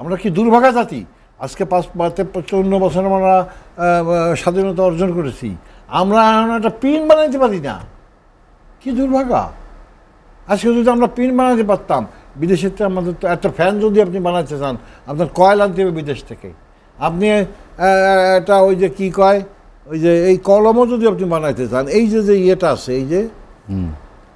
আমরা কি দুর্ভাগা জাতি আজকে পাঁচ চৌন্ন বছর আমরা স্বাধীনতা অর্জন করেছি আমরা একটা পিন বানাইতে পারি না কি দুর্ভাগা আজকে যদি আমরা পিন বানাতে পারতাম বিদেশের থেকে আমাদের তো একটা ফ্যান যদি আপনি বানাতে চান আপনার কয়েল আনতে হবে বিদেশ থেকে আপনি এটা ওই যে কি কয় ওই যে এই কলমও যদি আপনি বানাইতে চান এই যে যে ইয়েটা আছে এই যে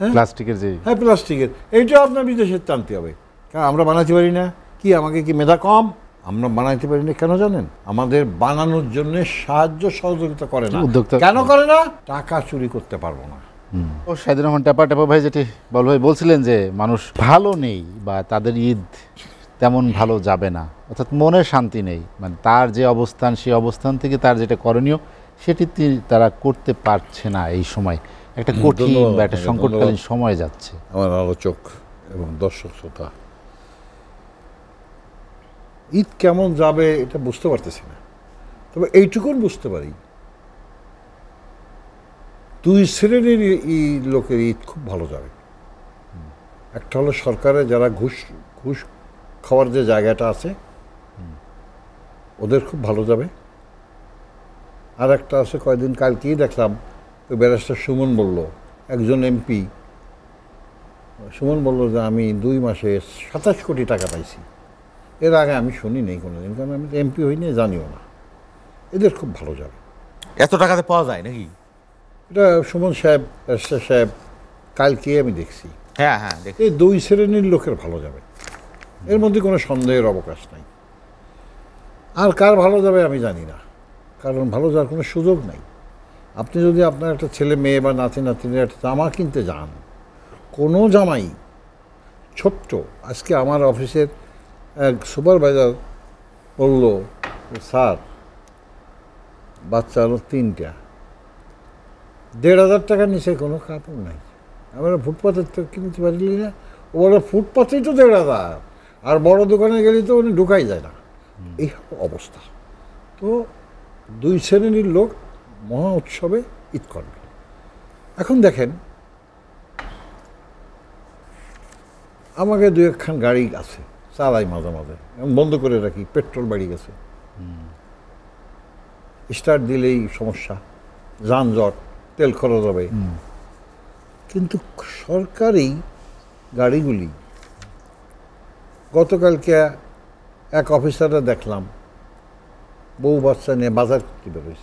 হ্যাঁ? প্লাস্টিকের যে হ্যাঁ প্লাস্টিকের এইটাও আপনার বিদেশের টানতে হবে কারণ আমরা বানাতে পারি না কি আমাকে কি মেধা কম আমরা বানাইতে পারি না কেন জানেন আমাদের বানানোর জন্য সাহায্য সহযোগিতা করে না কেন করে না টাকা চুরি করতে পারবো না ও সাইদুর রহমান টাপা টেপা ভাই যেটি বল ভাই বলছিলেন যে মানুষ ভালো নেই বা তাদের ঈদ তেমন ভালো যাবে না অর্থাৎ মনে শান্তি নেই মানে তার যে অবস্থান সেই অবস্থান থেকে তার যেটা করণীয় সেটি তারা করতে পারছে না এই সময় একটা কঠিন বা একটা সংকটকালীন সময় যাচ্ছে আমার আলোচক এবং দর্শক শ্রোতা ঈদ কেমন যাবে এটা বুঝতে পারতেছি না তবে এইটুকুন বুঝতে পারি দুই শ্রেণীর লোকের ঈদ খুব ভালো যাবে একটা হলো সরকারে যারা ঘুষ ঘুষ খাওয়ার যে জায়গাটা আছে ওদের খুব ভালো যাবে আর একটা আছে কয়েকদিন কালকেই দেখলাম তো ব্যারিস্টার সুমন বলল একজন এমপি সুমন বলল যে আমি দুই মাসে সাতাশ কোটি টাকা পাইছি এর আগে আমি শুনি নেই কোনো দিন কারণ আমি এমপি হইনি জানিও না এদের খুব ভালো যাবে এত টাকাতে পাওয়া যায় নাকি এটা সুমন সাহেব রাস্তার সাহেব কালকে আমি দেখছি হ্যাঁ হ্যাঁ এই দুই শ্রেণীর লোকের ভালো যাবে এর মধ্যে কোনো সন্দেহের অবকাশ নাই আর কার ভালো যাবে আমি জানি না কারণ ভালো যাওয়ার কোনো সুযোগ নাই আপনি যদি আপনার একটা ছেলে মেয়ে বা নাতি নাতিনের একটা জামা কিনতে যান কোনো জামাই ছোট্ট আজকে আমার অফিসের এক সুপারভাইজার বলল স্যার বাচ্চা আরো তিনটা দেড় হাজার টাকার নিচে কোনো কাপড় নাই আমরা ফুটপাথের তো কিনতে পারিলি না ওরা ফুটপাথেই তো দেড় হাজার আর বড় দোকানে গেলে তো উনি ঢুকাই যায় না এই অবস্থা তো দুই শ্রেণীর লোক মহা উৎসবে ঈদ করবে এখন দেখেন আমাকে দু একখান গাড়ি আছে চালাই মাঝে মাঝে বন্ধ করে রাখি পেট্রোল বাড়ি গেছে স্টার্ট দিলেই সমস্যা যানজট তেল খরচ হবে কিন্তু সরকারি গাড়িগুলি গতকালকে এক অফিসাররা দেখলাম বউ বাচ্চা নিয়ে বাজার করতে বেরোয়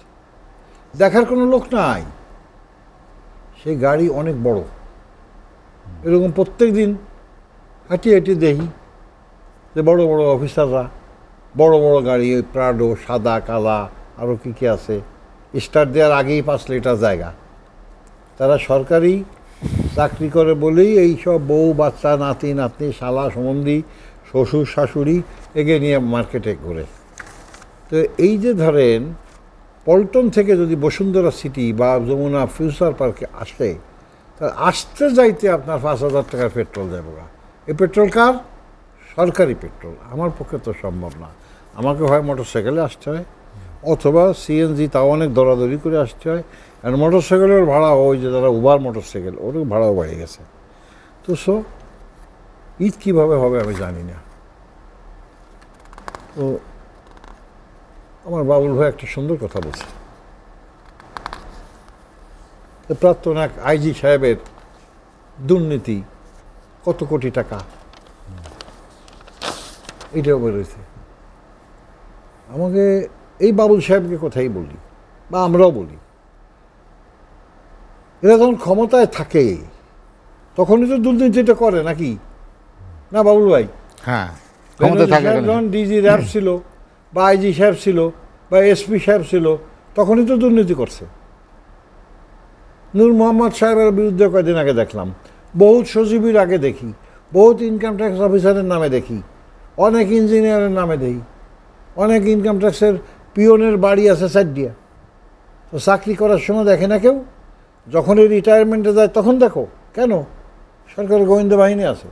দেখার কোনো লোক নাই সেই গাড়ি অনেক বড় এরকম প্রত্যেক দিন হাঁটিয়ে হাঁটিয়ে দেখি যে বড় বড় অফিসাররা বড় বড় গাড়ি ওই প্রাডো সাদা কালা আরও কী কী আছে স্টার্ট দেওয়ার আগেই পাঁচ লিটার জায়গা তারা সরকারি চাকরি করে বলেই এই সব বউ বাচ্চা নাতি নাতনি শালা সম্বন্ধি শ্বশুর শাশুড়ি এগে নিয়ে মার্কেটে ঘুরে তো এই যে ধরেন পল্টন থেকে যদি বসুন্ধরা সিটি বা যমুনা ফিউচার পার্কে আসে তা আসতে যাইতে আপনার পাঁচ হাজার টাকার পেট্রোল দেবো এই পেট্রোল কার সরকারি পেট্রোল আমার পক্ষে তো সম্ভব না আমাকে হয় মোটরসাইকেলে আসতে হয় অথবা সিএনজি তাও অনেক দরাদরি করে আসতে হয় আর মোটরসাইকেলের ভাড়া ওই যে যারা উবার মোটরসাইকেল ওর ভাড়াও বেড়ে গেছে তো সো ঈদ কীভাবে হবে আমি জানি না তো আমার বাবুল ভাই একটা সুন্দর কথা বলছে প্রাক্তন এক আইজি সাহেবের দুর্নীতি কত কোটি টাকা এটাও বেরোয়েছে আমাকে এই বাবুল সাহেবকে কথাই বলি বা আমরাও বলি এরা যখন ক্ষমতায় থাকে তখনই তো দুর্নীতিটা করে নাকি না বাবুল ভাই হ্যাঁ যখন ডিজি র্যাব ছিল বা আইজি সাহেব ছিল বা এসপি সাহেব ছিল তখনই তো দুর্নীতি করছে নূর মোহাম্মদ সাহেবের বিরুদ্ধে কয়েকদিন আগে দেখলাম বহুত সচিবের আগে দেখি বহুত ইনকাম ট্যাক্স অফিসারের নামে দেখি অনেক ইঞ্জিনিয়ারের নামে দেই অনেক ইনকাম ট্যাক্সের পিওনের বাড়ি আছে সাইডিয়া তো চাকরি করার সময় দেখে না কেউ যখনই রিটায়ারমেন্টে যায় তখন দেখো কেন সরকারের গোয়েন্দা বাহিনী আছে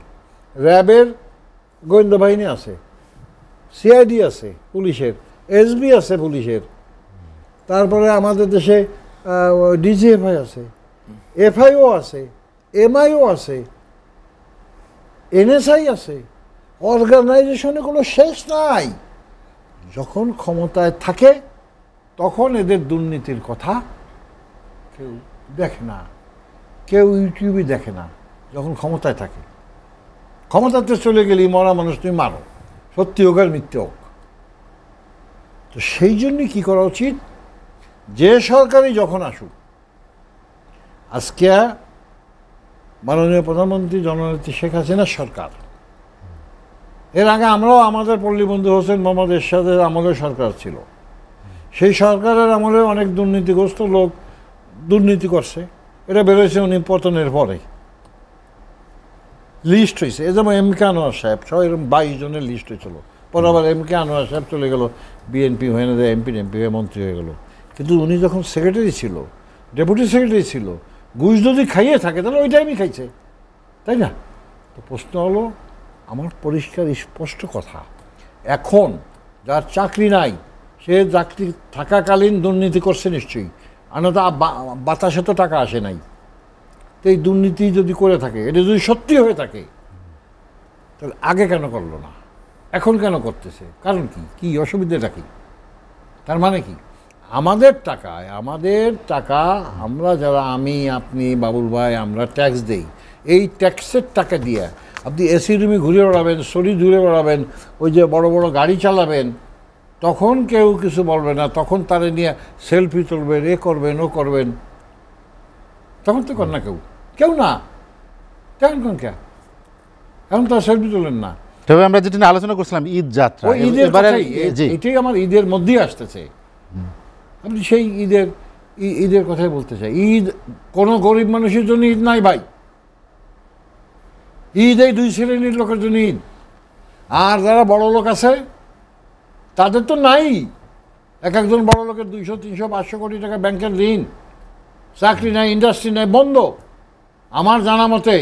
র্যাবের গোয়েন্দা বাহিনী আছে সিআইডি আছে পুলিশের এসবি আছে পুলিশের তারপরে আমাদের দেশে ডিজিএফআই আছে এফআইও আছে এমআইও আছে এনএসআই আছে অর্গানাইজেশনে কোনো শেষ নাই যখন ক্ষমতায় থাকে তখন এদের দুর্নীতির কথা কেউ দেখে না কেউ ইউটিউবে দেখে না যখন ক্ষমতায় থাকে ক্ষমতাতে চলে গেলি মরা মানুষ তুমি মারো সত্যি হোক আর মিথ্যে হোক তো সেই জন্য কি করা উচিত যে সরকারই যখন আসুক আজকে মাননীয় প্রধানমন্ত্রী জননেত্রী শেখ হাসিনার সরকার এর আগে আমরাও আমাদের পল্লীবন্ধু হোসেন মোহাম্মদ এরশাদের আমলে সরকার ছিল সেই সরকারের আমলে অনেক দুর্নীতিগ্রস্ত লোক দুর্নীতি করছে এটা বেরোয়েছে উনি পতনের পরে লিস্ট হয়েছে এ যেমন এম কে আনোয়ার সাহেব সব এরকম বাইশ জনের লিস্ট হয়েছিল পরে আবার এম কে আনোয়ার সাহেব চলে গেল বিএনপি হয়ে না এমপি এমপি হয়ে মন্ত্রী হয়ে গেল কিন্তু উনি যখন সেক্রেটারি ছিল ডেপুটি সেক্রেটারি ছিল ঘুষ যদি খাইয়ে থাকে তাহলে ওই টাইমই খাইছে তাই না তো প্রশ্ন হলো আমার পরিষ্কার স্পষ্ট কথা এখন যার চাকরি নাই সে চাকরি থাকাকালীন দুর্নীতি করছে নিশ্চয়ই আনতা বাতাসে তো টাকা আসে নাই তো এই দুর্নীতি যদি করে থাকে এটা যদি সত্যি হয়ে থাকে তাহলে আগে কেন করলো না এখন কেন করতেছে কারণ কি কি অসুবিধাটা কি তার মানে কি আমাদের টাকায় আমাদের টাকা আমরা যারা আমি আপনি বাবুল ভাই আমরা ট্যাক্স দেই এই ট্যাক্সের টাকা দিয়ে আপনি এসি রুমে ঘুরে বেড়াবেন শরীর ঘুরে বেড়াবেন ওই যে বড় বড় গাড়ি চালাবেন তখন কেউ কিছু বলবে না তখন তারে নিয়ে সেলফি তুলবেন এ করবেন ও করবেন তখন তো কর না কেউ কেউ না কেমন কেন কে এখন তার সেলফি তুলেন না তবে আমরা যেটা নিয়ে আলোচনা করছিলাম ঈদ যাত্রা ঈদের এটাই আমার ঈদের মধ্যেই আসতেছে আপনি সেই ঈদের ঈদের কথাই বলতে চাই ঈদ কোনো গরিব মানুষের জন্য ঈদ নাই ভাই ঈদ এই দুই শ্রেণীর লোকের জন্য ঈদ আর যারা বড় লোক আছে তাদের তো নাই এক একজন বড় লোকের দুইশো তিনশো পাঁচশো কোটি টাকা ব্যাংকের ঋণ চাকরি নাই ইন্ডাস্ট্রি নাই বন্ধ আমার জানা মতে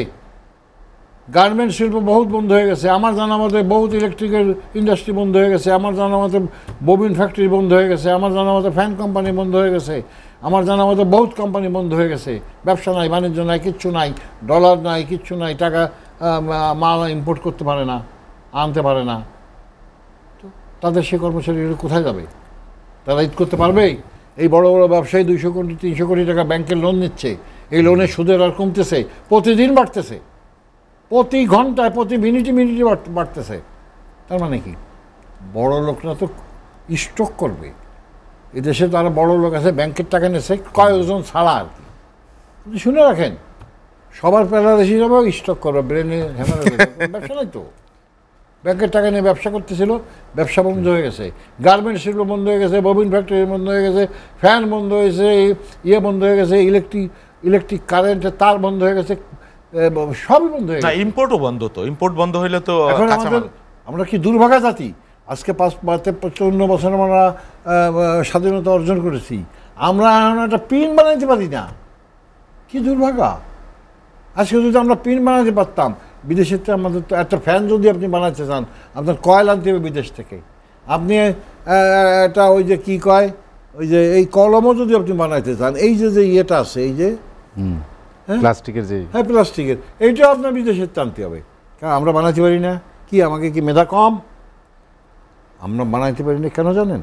গার্মেন্ট শিল্প বহুত বন্ধ হয়ে গেছে আমার জানা মতে বহুত ইলেকট্রিকের ইন্ডাস্ট্রি বন্ধ হয়ে গেছে আমার জানা মতে ববিন ফ্যাক্টরি বন্ধ হয়ে গেছে আমার জানা মতে ফ্যান কোম্পানি বন্ধ হয়ে গেছে আমার জানা মতে বহুত কোম্পানি বন্ধ হয়ে গেছে ব্যবসা নাই বাণিজ্য নাই কিচ্ছু নাই ডলার নাই কিচ্ছু নাই টাকা মাল ইম্পোর্ট করতে পারে না আনতে পারে না তো তাদের সে কর্মচারীরা কোথায় যাবে তারা ঈদ করতে পারবে এই বড় বড় ব্যবসায়ী দুইশো কোটি তিনশো কোটি টাকা ব্যাংকের লোন নিচ্ছে এই লোনের সুদের আর কমতেছে প্রতিদিন বাড়তেছে প্রতি ঘন্টায় প্রতি মিনিটে মিনিটে বাড়তেছে তার মানে কি বড় লোকরা তো স্টক করবে এদেশে তারা বড় লোক আছে ব্যাংকের টাকা নিয়েছে কয়েকজন ছাড়া আর কি শুনে রাখেন সবার প্যারালাইসিস হবে স্টক করো ব্রেনে হ্যামার ব্যবসা নাই তো ব্যাংকের টাকা নিয়ে ব্যবসা করতেছিল ব্যবসা বন্ধ হয়ে গেছে গার্মেন্ট শিল্প বন্ধ হয়ে গেছে ববিন ফ্যাক্টরি বন্ধ হয়ে গেছে ফ্যান বন্ধ হয়েছে ইয়ে বন্ধ হয়ে গেছে ইলেকট্রিক ইলেকট্রিক কারেন্টের তার বন্ধ হয়ে গেছে সবই বন্ধ হয়ে গেছে ইম্পোর্টও বন্ধ তো ইম্পোর্ট বন্ধ হইলে তো এখন আমাদের আমরা কি দুর্ভাগা জাতি আজকে পাঁচ চৌন্ন বছর আমরা স্বাধীনতা অর্জন করেছি আমরা একটা পিন বানাইতে পারি না কি দুর্ভাগা আজকে যদি আমরা পিন বানাতে পারতাম বিদেশের তো আমাদের তো একটা ফ্যান যদি আপনি বানাতে চান আপনার কয়েল আনতে হবে বিদেশ থেকে আপনি এটা ওই যে কি কয় ওই যে এই কলমও যদি আপনি বানাইতে চান এই যে যে ইয়েটা আছে এই যে হ্যাঁ? প্লাস্টিকের যে হ্যাঁ প্লাস্টিকের এইটাও আপনার বিদেশের টানতে হবে কারণ আমরা বানাতে পারি না কি আমাকে কি মেধা কম আমরা বানাইতে পারি না কেন জানেন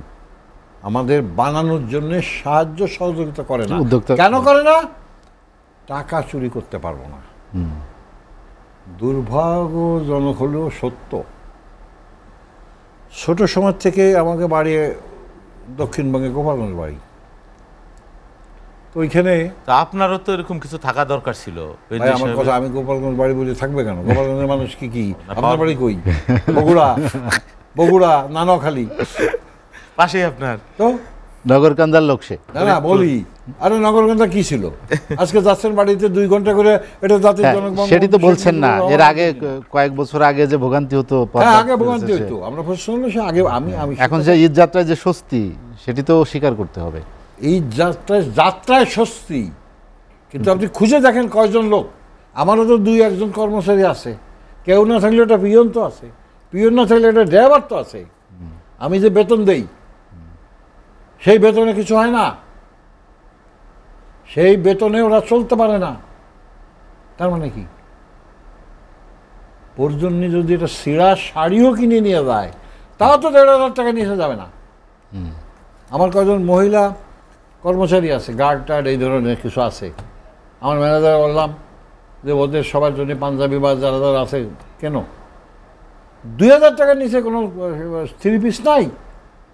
আমাদের বানানোর জন্য সাহায্য সহযোগিতা করে না কেন করে না টাকা চুরি করতে পারবো না দুর্ভাগ্যজনক হলেও সত্য ছোট সময় থেকে আমাকে বাড়ি দক্ষিণবঙ্গে গোপালগঞ্জ বাড়ি তো ওইখানে আপনারও তো এরকম কিছু থাকা দরকার ছিল আমার কথা আমি গোপালগঞ্জ বাড়ি বলে থাকবে কেন গোপালগঞ্জের মানুষ কি কি আপনার বাড়ি কই বগুড়া বগুড়া নানখালী পাশেই আপনার তো নগরকান্দার লোক সে না না বলি আরে নগরকান্দা কি ছিল আজকে যাচ্ছেন বাড়িতে দুই ঘন্টা করে এটা জাতির হ্যাঁ, জনক সেটি তো বলছেন না এর আগে কয়েক বছর আগে যে ভোগান্তি হতো হ্যাঁ আগে ভোগান্তি হতো আমরা শুনলো সে আগে আমি আমি হ্যাঁ, এখন যে ঈদ যাত্রায় যে স্বস্তি সেটি তো স্বীকার করতে হবে ঈদ যাত্রায় যাত্রায় স্বস্তি কিন্তু আপনি খুঁজে দেখেন কয়জন লোক আমারও তো দুই একজন কর্মচারী আছে কেউ না থাকলে ওটা পিয়ন তো আছে পিয়ন না থাকলে এটা ড্রাইভার তো আছে আমি যে বেতন দেই সেই বেতনে কিছু হয় না সেই বেতনে ওরা চলতে পারে না তার মানে কি পর্যন্ত যদি এটা সিরা শাড়িও কিনে নিয়ে যায় তাও তো দেড় হাজার টাকা নিয়ে যাবে না আমার কয়েকজন মহিলা কর্মচারী আছে গার্ড টার্ড এই ধরনের কিছু আছে আমার ম্যানেজার বললাম যে ওদের সবার জন্য পাঞ্জাবি বা যারা যারা আছে কেন দুই হাজার টাকার নিচে কোনো থ্রি পিস নাই